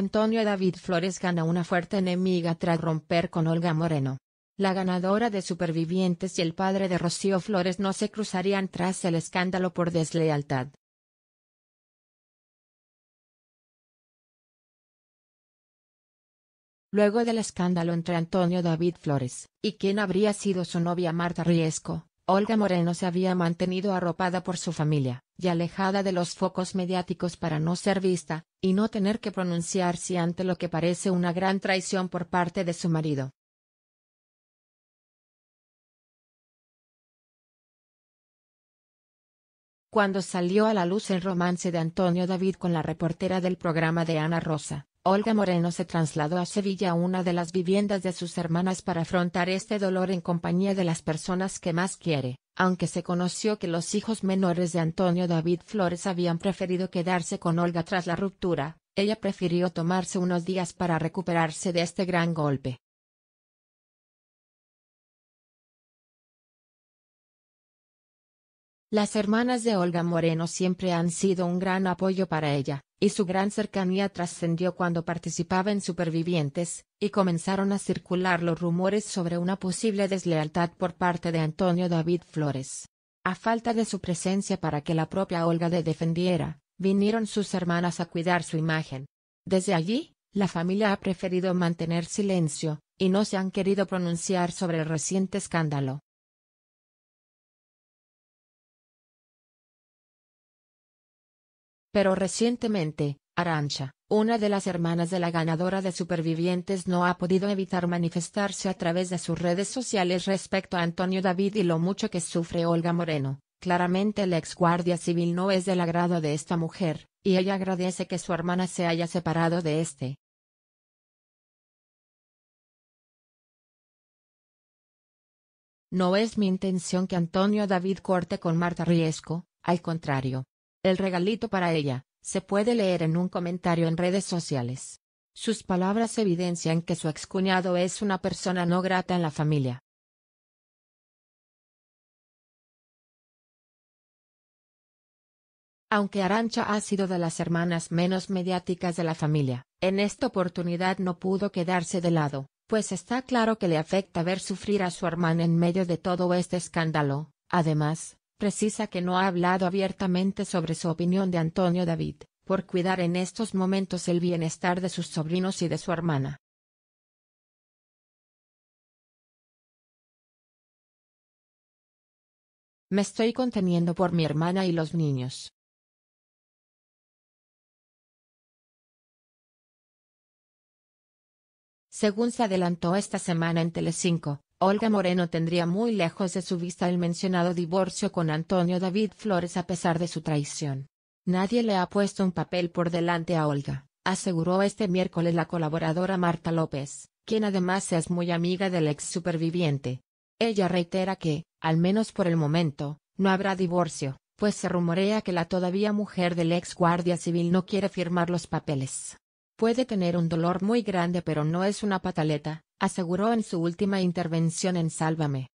Antonio David Flores gana una fuerte enemiga tras romper con Olga Moreno. La ganadora de Supervivientes y el padre de Rocío Flores no se cruzarían tras el escándalo por deslealtad. Luego del escándalo entre Antonio David Flores, y quién habría sido su novia Marta Riesco, Olga Moreno se había mantenido arropada por su familia, y alejada de los focos mediáticos para no ser vista, y no tener que pronunciarse ante lo que parece una gran traición por parte de su marido. Cuando salió a la luz el romance de Antonio David con la reportera del programa de Ana Rosa, Olga Moreno se trasladó a Sevilla a una de las viviendas de sus hermanas para afrontar este dolor en compañía de las personas que más quiere, aunque se conoció que los hijos menores de Antonio David Flores habían preferido quedarse con Olga tras la ruptura, ella prefirió tomarse unos días para recuperarse de este gran golpe. Las hermanas de Olga Moreno siempre han sido un gran apoyo para ella, y su gran cercanía trascendió cuando participaba en Supervivientes, y comenzaron a circular los rumores sobre una posible deslealtad por parte de Antonio David Flores. A falta de su presencia para que la propia Olga le defendiera, vinieron sus hermanas a cuidar su imagen. Desde allí, la familia ha preferido mantener silencio, y no se han querido pronunciar sobre el reciente escándalo. Pero recientemente, Arancha, una de las hermanas de la ganadora de Supervivientes no ha podido evitar manifestarse a través de sus redes sociales respecto a Antonio David y lo mucho que sufre Olga Moreno. Claramente el ex guardia civil no es del agrado de esta mujer, y ella agradece que su hermana se haya separado de este. No es mi intención que Antonio David corte con Marta Riesco, al contrario, el regalito para ella, se puede leer en un comentario en redes sociales. Sus palabras evidencian que su excuñado es una persona no grata en la familia. Aunque Arancha ha sido de las hermanas menos mediáticas de la familia, en esta oportunidad no pudo quedarse de lado, pues está claro que le afecta ver sufrir a su hermana en medio de todo este escándalo. Además, precisa que no ha hablado abiertamente sobre su opinión de Antonio David, por cuidar en estos momentos el bienestar de sus sobrinos y de su hermana. Me estoy conteniendo por mi hermana y los niños. Según se adelantó esta semana en Telecinco, Olga Moreno tendría muy lejos de su vista el mencionado divorcio con Antonio David Flores a pesar de su traición. Nadie le ha puesto un papel por delante a Olga, aseguró este miércoles la colaboradora Marta López, quien además es muy amiga del ex superviviente. Ella reitera que, al menos por el momento, no habrá divorcio, pues se rumorea que la todavía mujer del ex guardia civil no quiere firmar los papeles. Puede tener un dolor muy grande pero no es una pataleta, aseguró en su última intervención en Sálvame.